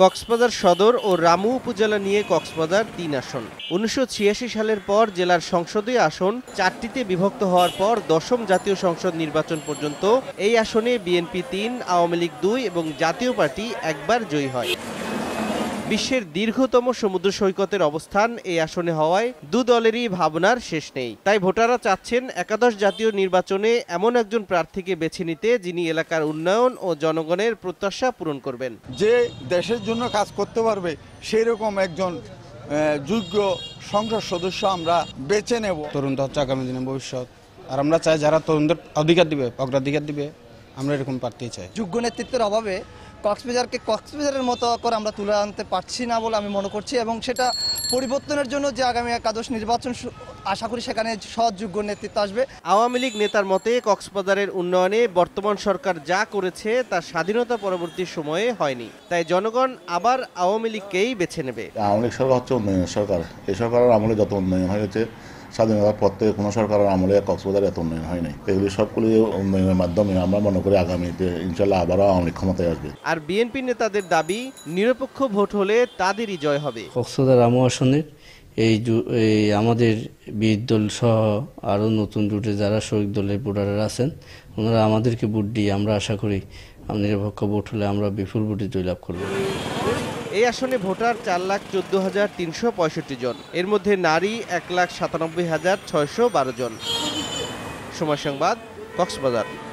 কক্সবাজার সদর ও রামু উপজেলা নিয়ে কক্সবাজার তিন আসন উনিশশো সালের পর জেলার সংসদীয় আসন চারটিতে বিভক্ত হওয়ার পর দশম জাতীয় সংসদ নির্বাচন পর্যন্ত এই আসনে বিএনপি তিন আওয়ামী লীগ দুই এবং জাতীয় পার্টি একবার জয়ী হয় বিশ্বের দীর্ঘতম সমুদ্র সৈকতের অবস্থান এই আসনে হওয়ায় দু দলেরই ভাবনার শেষ নেই তাই ভোটাররা চাচ্ছেন একাদশ জাতীয় নির্বাচনে এমন একজন প্রার্থীকে বেছে নিতে যিনি এলাকার উন্নয়ন ও জনগণের প্রত্যাশা পূরণ করবেন যে দেশের জন্য কাজ করতে পারবে সেই রকম একজন যোগ্য সংসদ সদস্য আমরা বেছে নেব তরুণ হচ্ছে আগামী দিনে ভবিষ্যৎ আর আমরা চাই যারা তরুণদের অধিকার দিবে অগ্রাধিকার দিবে আমরা এরকম প্রার্থী চাই যোগ্য নেতৃত্বের অভাবে কক্সবাজারকে কক্সবাজারের মতো করে আমরা তুলে আনতে পারছি না বলে আমি মনে করছি এবং সেটা পরিবর্তনের জন্য যে আগামী একাদশ নির্বাচন আশা করি সেখানে সহযোগ্য নেতৃত্ব আসবে আওয়ামী লীগ নেতার মতে কক্সবাজারের উন্নয়নে বর্তমান সরকার যা করেছে তা স্বাধীনতা পরবর্তী সময়ে হয়নি তাই জনগণ আবার আওয়ামী লীগকেই বেছে নেবে আওয়ামী লীগ সরকার হচ্ছে উন্নয়নের সরকার এই সরকারের আমলে যত উন্নয়ন হয়েছে স্বাধীনতার পর থেকে কোনো সরকারের আমলে কক্সবাজার এত উন্নয়ন হয় নাই এগুলি সবগুলি উন্নয়নের মাধ্যমে আমরা মনে করি আগামীতে ইনশাল্লাহ আবারও আওয়ামী ক্ষমতায় আসবে আর বিএনপি নেতাদের দাবি নিরপেক্ষ ভোট হলে তাদেরই জয় হবে কক্সবাজার আমো আসনের এই এই আমাদের বীর দল সহ আরও নতুন রুটে যারা শহীদ দলের ভোটাররা আছেন ওনারা আমাদেরকে ভোট দিয়ে আমরা আশা করি নিরপেক্ষ ভোট হলে আমরা বিপুল ভোটে জয়লাভ করব এই আসনে ভোটার চার লাখ চোদ্দ হাজার তিনশো পঁয়ষট্টি জন এর মধ্যে নারী এক লাখ সাতানব্বই হাজার ছয়শো বারো জন সময় সংবাদ কক্সবাজার